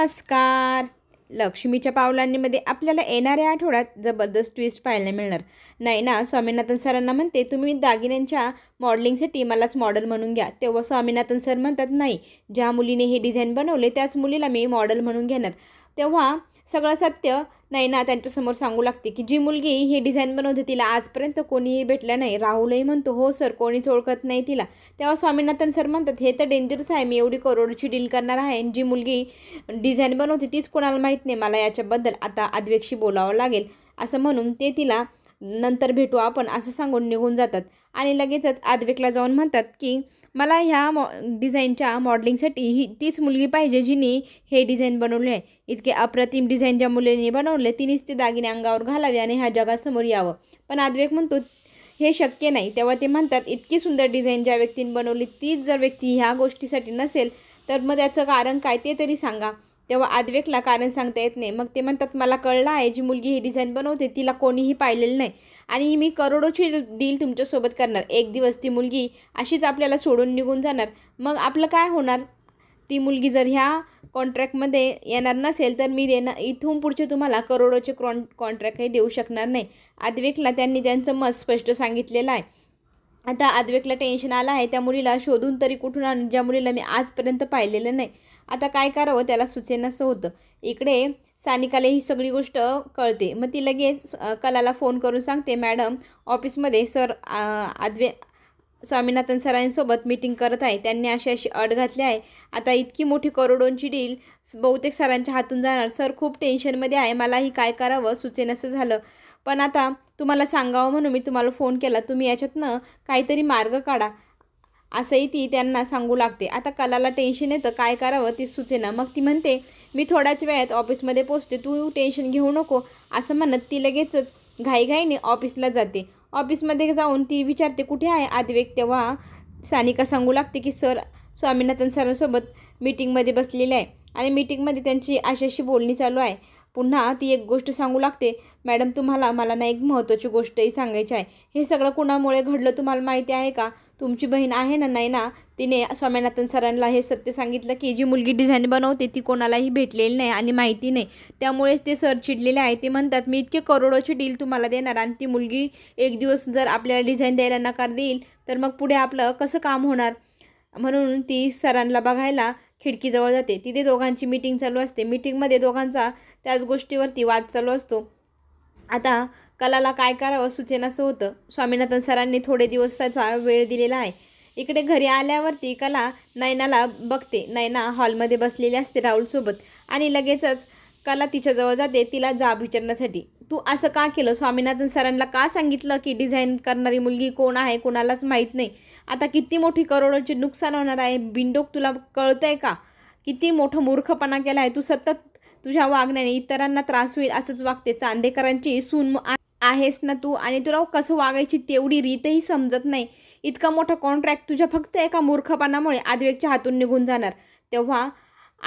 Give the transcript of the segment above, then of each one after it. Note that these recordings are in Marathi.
नमस्कार लक्ष्मीच्या पावलांनीमध्ये आपल्याला येणाऱ्या आठवड्यात जबरदस्त ट्विस्ट पाहायला मिळणार नाही ना स्वामीनाथन सरांना म्हणते तुम्ही दागिन्यांच्या मॉडेलिंगसाठी मलाच मॉडेल म्हणून घ्या तेव्हा स्वामीनाथन सर म्हणतात नाही ज्या मुलीने हे डिझाईन बनवले त्याच मुलीला मी मॉडेल म्हणून घेणार तेव्हा सगळं सत्य नाही ना त्यांच्यासमोर सांगू लागते की जी मुलगी ही डिझाईन बनवते तिला आजपर्यंत कोणीही भेटलं नाही राहुलही म्हणतो हो सर कोणीच ओळखत नाही तिला तेव्हा स्वामीनाथन सर म्हणतात हे तर डेंजरस आहे मी एवढी करोडची डील करणार आहे जी मुलगी डिझाईन बनवते तीच कोणाला माहीत नाही मला याच्याबद्दल आता आदवेक्षी बोलावं लागेल असं म्हणून ते तिला नंतर भेटू आपण असं सांगून निघून जातात आणि लगेचच आदवेकला जाऊन म्हणतात की मला ह्या मॉ डिझाईनच्या मॉडलिंगसाठी ही तीच मुलगी पाहिजे जिने हे डिझाईन बनवले आहे इतके अप्रतिम डिझाईन ज्या मुलीने बनवले तिनेच ते दागिने अंगावर घालावे आणि ह्या जगासमोर यावं पण आदवेक म्हणतो हे शक्य नाही तेव्हा ते म्हणतात इतकी सुंदर डिझाईन ज्या व्यक्तीने बनवली तीच जर व्यक्ती ह्या गोष्टीसाठी नसेल तर मग त्याचं कारण काय ते तरी सांगा तेव्हा आदवेकला कारण सांगता येत नाही मग ते म्हणतात मला कळलं आहे जी मुलगी ही डिझाईन बनवते तिला कोणीही पाहिलेलं नाही आणि मी करोडोची डील तुमच्यासोबत करणार एक दिवस ती मुलगी अशीच आपल्याला सोडून निघून जाणार मग आपलं काय होणार ती मुलगी जर ह्या कॉन्ट्रॅक्टमध्ये येणार नसेल तर मी देणार इथून पुढचे तुम्हाला करोडोचे क्रॉन कॉन्ट्रॅक्टही देऊ शकणार नाही आदवेकला त्यांनी त्यांचं मत स्पष्ट सांगितलेलं आहे आता आदवेकला टेन्शन आलं आहे त्या मुलीला शोधून तरी कुठून आणून ज्या मुलीला मी आजपर्यंत पाहिलेलं नाही आता काय करावं त्याला सुचेनसं होतं इकडे सानिकाला ही सगळी गोष्ट कळते मग ती लगेच कलाला फोन करून सांगते मॅडम ऑफिसमध्ये सर आदवे स्वामीनाथन सरांसोबत मीटिंग करत आहे त्यांनी अशी अशी अट घातली आहे आता इतकी मोठी करोडोंची डील बहुतेक सरांच्या हातून जाणार सर खूप टेन्शनमध्ये आहे मलाही काय करावं सुचेनसं झालं पण आता तुम्हाला सांगावं म्हणून मी तुम्हाला फोन केला तुम्ही याच्यातनं काहीतरी मार्ग काढा असंही ती त्यांना सांगू लागते आता कलाला टेन्शन येतं काय करावं ती सुचेना मग ती म्हणते मी थोड्याच वेळात ऑफिसमध्ये पोचते तू टेन्शन घेऊ नको असं म्हणत ती लगेचच घाईघाईने ऑफिसला जाते ऑफिसमध्ये जाऊन ती विचारते कुठे आहे आदिवेक तेव्हा सानिका सांगू लागते की सर स्वामीनाथन सरांसोबत मीटिंगमध्ये बसलेले आहे आणि मीटिंगमध्ये त्यांची आशाशी बोलणी चालू आहे पुन्हा ती एक गोष्ट सांगू लागते मॅडम तुम्हाला मला ना एक महत्त्वाची गोष्टही सांगायची आहे हे सगळं कुणामुळे घडलं तुम्हाला माहिती आहे का तुमची बहीण आहे ना नाही ना तिने स्वामीनाथन सरांना हे सत्य सांगितलं की जी मुलगी डिझाईन बनवते ती कोणालाही भेटलेली नाही आणि माहिती नाही त्यामुळेच ते सर चिडलेले आहे ते म्हणतात मी इतके करोडोची डील तुम्हाला देणार आणि ती मुलगी एक दिवस जर आपल्याला डिझाईन द्यायला नकार देईल तर मग पुढे आपलं कसं काम होणार म्हणून ती सरांना बघायला खिडकीजवळ जाते तिथे दोघांची मीटिंग चालू असते मीटिंगमध्ये दोघांचा त्याच गोष्टीवरती वाद चालू असतो आता कलाला काय करावं असं होतं स्वामीनाथन सरांनी थोडे दिवसाचा वेळ दिलेला आहे इकडे घरी आल्यावरती कला नैनाला बघते नैना हॉलमध्ये बसलेली असते राहुलसोबत आणि लगेचच कला तिच्याजवळ जाते तिला जाब विचारण्यासाठी तू असं का केलं स्वामीनाथन सरांना का सांगितलं की डिझाईन करणारी मुलगी कोण आहे कोणालाच माहीत नाही आता किती मोठी करोडोचे नुकसान होणार आहे बिंडोक तुला कळतं आहे का किती मोठं मूर्खपणा केला आहे तू सतत तुझ्या वागण्याने इतरांना त्रास होईल असंच वागते चांदेकरांची सून आहेस ना तू आणि तुला कसं वागायची तेवढी रीतही समजत नाही इतका मोठा कॉन्ट्रॅक्ट तुझ्या फक्त एका मूर्खपणामुळे आदिवेकच्या हातून निघून जाणार तेव्हा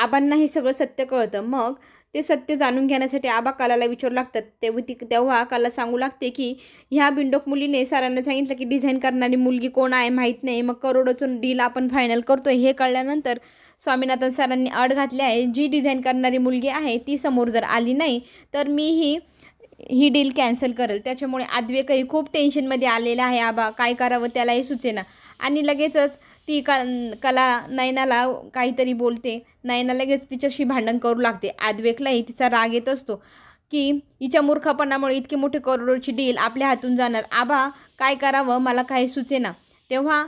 आबांना हे सगळं सत्य कळतं मग ते सत्य जाणून घेण्यासाठी आबा कलाला विचारू लागतात तेव्हा ती तेव्हा काला सांगू लागते की ह्या बिंडोक मुलीने सरांना सांगितलं की डिझाईन करणारी मुलगी कोण आहे माहीत नाही मग करोडोचं डील आपण फायनल करतो हे कळल्यानंतर स्वामीनाथन सरांनी अड घातली आहे जी डिझाईन करणारी मुलगी आहे ती समोर जर आली नाही तर मी ही ही डील कॅन्सल करेल त्याच्यामुळे काही खूप टेन्शनमध्ये आलेला आहे आबा काय करावं त्यालाही सुचेना आणि लगेचच ती का कला नयनाला काहीतरी बोलते नयना लगेच तिच्याशी भांडण करू लागते आदवेकलाही तिचा राग येत असतो की हिच्या मूर्खपणामुळे इतके मोठे करोडोची डील आपल्या हातून जाणार आबा काय करावं मला काही सुचेना तेव्हा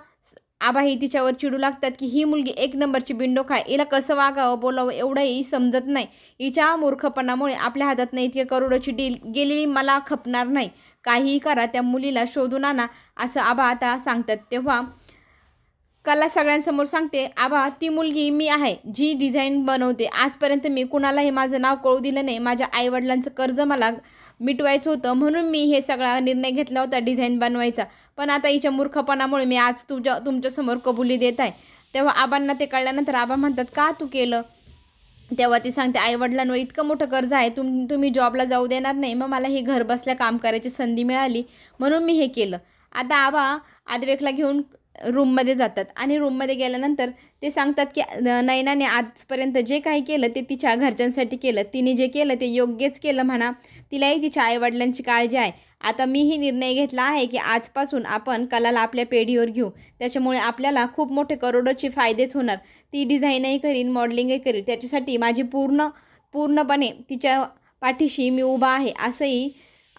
आबाही तिच्यावर चिडू लागतात की ही मुलगी एक नंबरची बिंडो खाय हिला कसं वागावं बोलावं एवढंही समजत नाही हिच्या मूर्खपणामुळे आपल्या हातात नाही इतके करोडोची डील गेलेली मला खपणार नाही काहीही करा त्या मुलीला शोधून आणा असं आबा आता सांगतात तेव्हा कला सगळ्यांसमोर सांगते आबा ती मुलगी मी आहे जी डिझाईन बनवते आजपर्यंत मी कुणालाही माझं नाव कळू दिलं नाही माझ्या आईवडिलांचं कर्ज मला मिटवायचं होतं म्हणून मी हे सगळा निर्णय घेतला होता डिझाईन बनवायचा पण आता हिच्या मूर्खपणामुळे मी आज तुझ्या तुमच्यासमोर कबुली देत आहे तेव्हा आबांना ते कळल्यानंतर आबा म्हणतात का तू केलं तेव्हा ती सांगते आईवडिलांवर इतकं मोठं कर्ज आहे तुम तुम्ही जॉबला जाऊ देणार नाही मग मला हे घर बसल्या काम करायची संधी मिळाली म्हणून मी हे केलं आता आबा आदवेकला घेऊन रूममध्ये जातात आणि रूममध्ये गेल्यानंतर ते सांगतात की नैनाने आजपर्यंत जे काही केलं ते तिच्या घरच्यांसाठी केलं तिने जे केलं ते योग्यच केलं म्हणा तिलाही तिच्या आईवडिलांची काळजी आहे आता मीही निर्णय घेतला आहे की आजपासून आपण कलाला आपल्या पेढीवर घेऊ त्याच्यामुळे आपल्याला खूप मोठे करोडोचे फायदेच होणार ती डिझाईनही करीन मॉडेलिंगही करीन त्याच्यासाठी माझी पूर्ण पूर्णपणे तिच्या पाठीशी मी उभा आहे असंही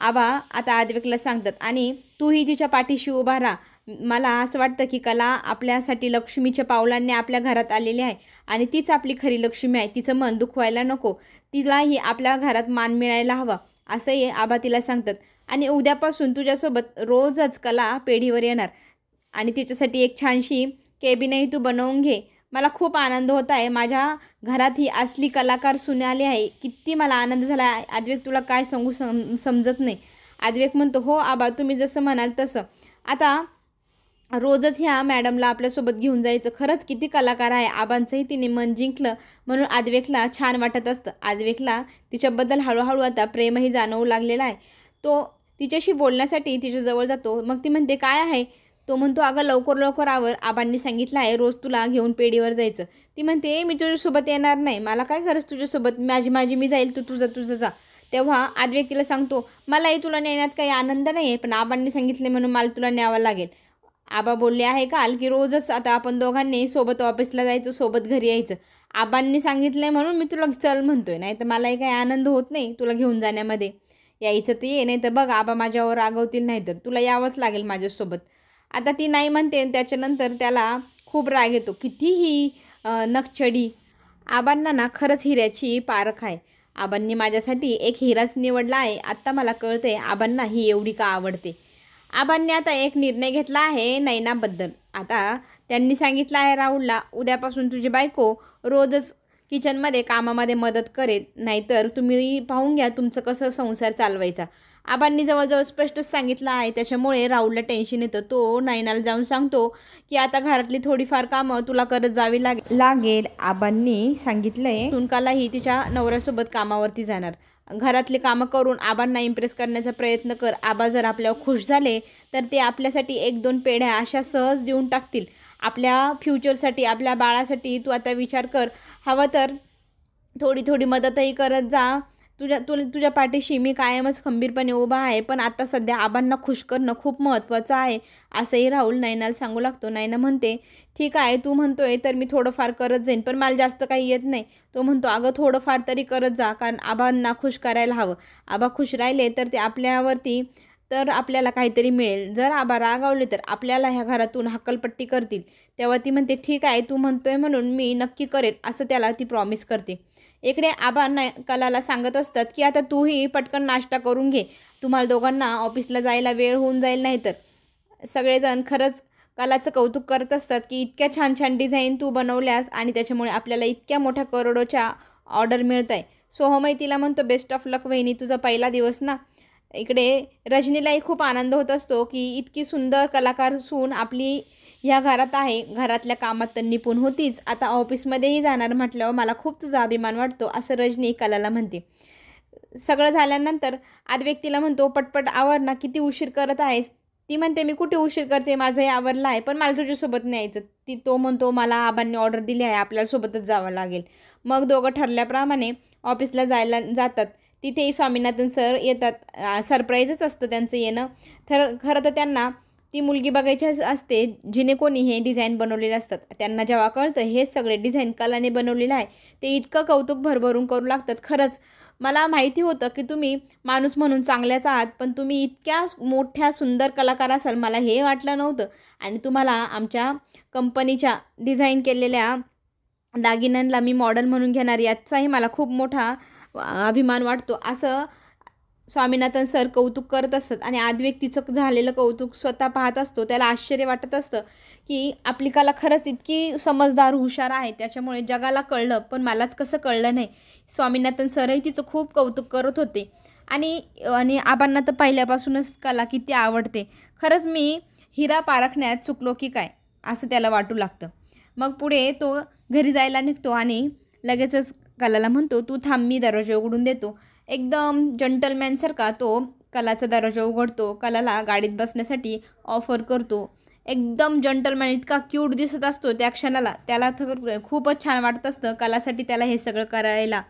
आबा आता आदवेकला सांगतात आणि तूही तिच्या पाठीशी उभा राहा मला असं वाटतं की कला आपल्यासाठी लक्ष्मीच्या पावलांनी आपल्या घरात आलेली आहे आणि तीच आपली खरी लक्ष्मी आहे तिचं मन दुखवायला नको तिलाही आपल्या घरात मान मिळायला हवा असंही आबा तिला सांगतात आणि उद्यापासून तुझ्यासोबत रोजच कला पेढीवर येणार आणि तिच्यासाठी एक छानशी केबिनही तू बनवून घे मला खूप आनंद होत आहे माझ्या घरात ही असली कलाकार सुनाली आहे किती मला आनंद झाला आहे आद्वेक तुला काय सांगू सम समजत नाही आद्वेक म्हणतो हो आबा तुम्ही जसं म्हणाल तसं आता रोजच ह्या मॅडमला आपल्यासोबत घेऊन जायचं खरंच किती कलाकार आहे आबांचंही तिने मन जिंकलं म्हणून आदवेकला छान वाटत असतं आदवेकला तिच्याबद्दल हळूहळू आता प्रेमही जाणवू लागलेला आहे तो तिच्याशी बोलण्यासाठी तिच्याजवळ जातो मग ती म्हणते काय आहे तो म्हणतो अगं लवकर लवकर आवर आबांनी सांगितलं आहे रोज तुला घेऊन पेढीवर जायचं ती म्हणते मी तुझ्यासोबत येणार नाही मला काय गरज तुझ्यासोबत माझी माझी मी जाईल तू तुझं तुझं जा तेव्हा आदवेक तिला सांगतो मलाही तुला नेण्यात काही आनंद नाही आहे पण आबांनी सांगितले म्हणून मला तुला न्यावं लागेल आबा बोलले आहे काल की रोजच आता आपण दोघांनी सोबत ऑफिसला जायचं सोबत घरी यायचं आबांनी सांगितलंय म्हणून मी तुला चल म्हणतोय नाही तर मलाही काही आनंद होत नाही तुला घेऊन जाण्यामध्ये यायचं ते ये नाही तर बघ आबा माझ्यावर रागवतील नाही तर तुला यावंच लागेल माझ्यासोबत आता ती नाही म्हणते त्याच्यानंतर त्याला खूप राग येतो कितीही नक्षडी आबांना ना खरंच हिऱ्याची पारख आहे आबांनी माझ्यासाठी एक हिराच निवडला आहे आत्ता मला कळते आबांना ही एवढी का आवडते आबांनी आता एक निर्णय घेतला आहे नैनाबद्दल आता त्यांनी सांगितलं आहे राहुलला उद्यापासून तुझी बायको रोजच किचनमध्ये कामामध्ये मदत करेल नाहीतर तुम्ही पाहून घ्या तुमचं कसं संसार चालवायचा आबांनी जवळजवळ स्पष्टच सांगितलं आहे त्याच्यामुळे राहुलला टेन्शन येतं तो नायनाला जाऊन सांगतो की आता घरातली थोडीफार कामं तुला करत जावी लागे लागेल आबांनी सांगितलंय सुनकालाही तिच्या नवऱ्यासोबत कामावरती जाणार घरातली कामं करून आबांना इम्प्रेस करण्याचा प्रयत्न कर आबा जर आपल्यावर खुश झाले तर ते आपल्यासाठी एक दोन पेढ्या अशा सहज देऊन टाकतील आपल्या फ्युचरसाठी आपल्या बाळासाठी तू आता विचार कर हवा तर थोडी थोडी मदतही करत जा तुझ्या तु तुझ्या पाठीशी मी कायमच खंबीरपणे उभा आहे पण आता सध्या आबांना खुश करणं खूप महत्त्वाचं आहे असंही राहुल नैनाला सांगू लागतो नैना म्हणते ठीक आहे तू म्हणतोय तर मी थोडंफार करत जाईन पण मला जास्त काही येत नाही तो म्हणतो अगं थोडंफार तरी करत जा कारण आबांना खुश करायला हवं आबा खुश राहिले तर ते आपल्यावरती तर आपल्याला काहीतरी मिळेल जर आबा रागावले तर आपल्याला ह्या घरातून हक्कलपट्टी करतील तेव्हा ती म्हणते ठीक आहे तू म्हणतोय म्हणून मी नक्की करेल असं त्याला ती प्रॉमिस करते इकडे आबा ना कलाला सांगत असतात की आता तूही पटकन नाश्ता करून घे तुम्हाला दोघांना ऑफिसला जायला वेळ होऊन जाईल नाही तर सगळेजण खरंच कलाचं कौतुक करत असतात की इतक्या छान छान डिझाईन तू बनवल्यास आणि त्याच्यामुळे आपल्याला इतक्या मोठ्या करोडोच्या ऑर्डर मिळत आहे सोहमय तिला म्हणतो बेस्ट ऑफ लक वहिनी तुझा पहिला दिवस ना इकडे रजनीलाही खूप आनंद होत असतो की इतकी सुंदर कलाकार सून आपली ह्या घरात आहे घरातल्या कामात तर निपुण होतीच आता ऑफिसमध्येही जाणार म्हटल्यावर मला खूप तुझा अभिमान वाटतो असं रजनी कलाला म्हणते सगळं झाल्यानंतर आद व्यक्तीला म्हणतो पटपट आवर ना किती उशीर करत आहेस ती म्हणते मी कुठे उशीर करते माझंही आवरला आहे पण मला तुझ्यासोबत न्यायचं ती तो म्हणतो मला आबांनी ऑर्डर दिली आहे आपल्यासोबतच जावं लागेल मग दोघं ठरल्याप्रमाणे ऑफिसला जायला जातात तिथेही स्वामीनाथन सर येतात सरप्राईजच असतं त्यांचं येणं तर खरं तर त्यांना ती मुलगी बघायची असते जिने कोणी हे डिझाईन बनवलेले असतात त्यांना जेव्हा कळतं हे सगळे डिझाईन कलाने बनवलेलं आहे ते इतकं कौतुक भरभरून करू लागतात खरंच मला माहिती होतं की तुम्ही माणूस म्हणून चांगल्याच आहात पण तुम्ही इतक्या मोठ्या सुंदर कलाकार असाल मला हे वाटलं नव्हतं आणि तुम्हाला आमच्या कंपनीच्या डिझाईन केलेल्या दागिन्यांला मी मॉडल म्हणून घेणार याचाही मला खूप मोठा अभिमान वाटतो असं स्वामीनाथन सर कौतुक करत असतात आणि आद व्यक्तीचं झालेलं कौतुक स्वतः पाहत असतो त्याला आश्चर्य वाटत असतं की आपली कला खरंच इतकी समजदार हुशार आहे त्याच्यामुळे जगाला कळलं पण मलाच कसं कळलं नाही स्वामीनाथन सरही तिचं खूप कौतुक करत होते आणि आणि आबांना तर पहिल्यापासूनच कला किती आवडते खरंच मी हिरा पारखण्यात चुकलो की काय असं त्याला वाटू लागतं मग पुढे तो घरी जायला निघतो आणि लगेचच कलाला म्हणतो तू थांब मी दरवाजा उघडून देतो एकदम जंटलमॅनसारखा तो कलाचा दरवाजा उघडतो कलाला गाडीत बसण्यासाठी ऑफर करतो एकदम जंटलमॅन इतका क्यूट दिसत असतो त्या क्षणाला त्याला तर खूपच छान वाटत असतं कलासाठी त्याला हे सगळं करायला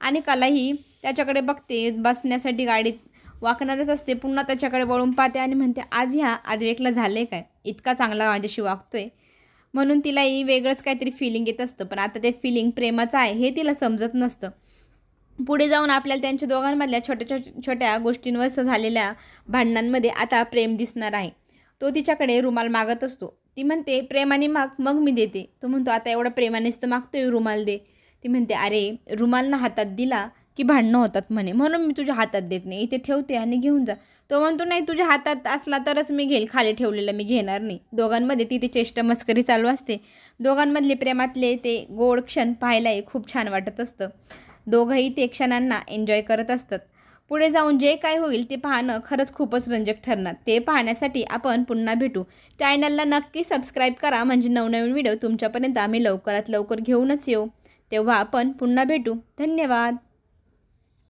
आणि कलाही त्याच्याकडे बघते बसण्यासाठी गाडीत वाकणारच असते पुन्हा त्याच्याकडे वळून पाहते आणि म्हणते आज ह्या आदवेकला झाले काय इतका चांगला माझ्याशी वागतोय म्हणून तिलाही वेगळंच काहीतरी फिलिंग येत असतं पण आता ते फिलिंग प्रेमाचं आहे हे तिला समजत नसतं पुढे जाऊन आपल्याला त्यांच्या दोघांमधल्या छोट्या छोट्या छोट्या गोष्टींवर झालेल्या भांडणांमध्ये आता प्रेम दिसणार आहे तो तिच्याकडे रुमाल मागत असतो ती म्हणते प्रेमाने माग मग मी देते तो म्हणतो आता एवढा प्रेमानेच तर मागतोय रुमाल दे ती म्हणते अरे रुमालनं हातात दिला की भांडणं होतात म्हणे म्हणून मी तुझ्या हातात देत नाही इथे ठेवते आणि घेऊन जा तो म्हणतो नाही तुझ्या हातात असला तरच मी घेईल खाली ठेवलेलं मी घेणार नाही दोघांमध्ये तिथे चेष्ट मस्करी चालू असते दोघांमधले प्रेमातले ते गोड क्षण पाहायलाही खूप छान वाटत असतं दोघंही ते क्षणांना एन्जॉय करत असतात पुढे जाऊन जे काय होईल ते पाहणं खरंच खूपच रंजक ठरणार ते पाहण्यासाठी आपण पुन्हा भेटू चॅनलला नक्की सबस्क्राईब करा म्हणजे नवनवीन व्हिडिओ तुमच्यापर्यंत आम्ही लवकरात लवकर घेऊनच येऊ तेव्हा आपण पुन्हा भेटू धन्यवाद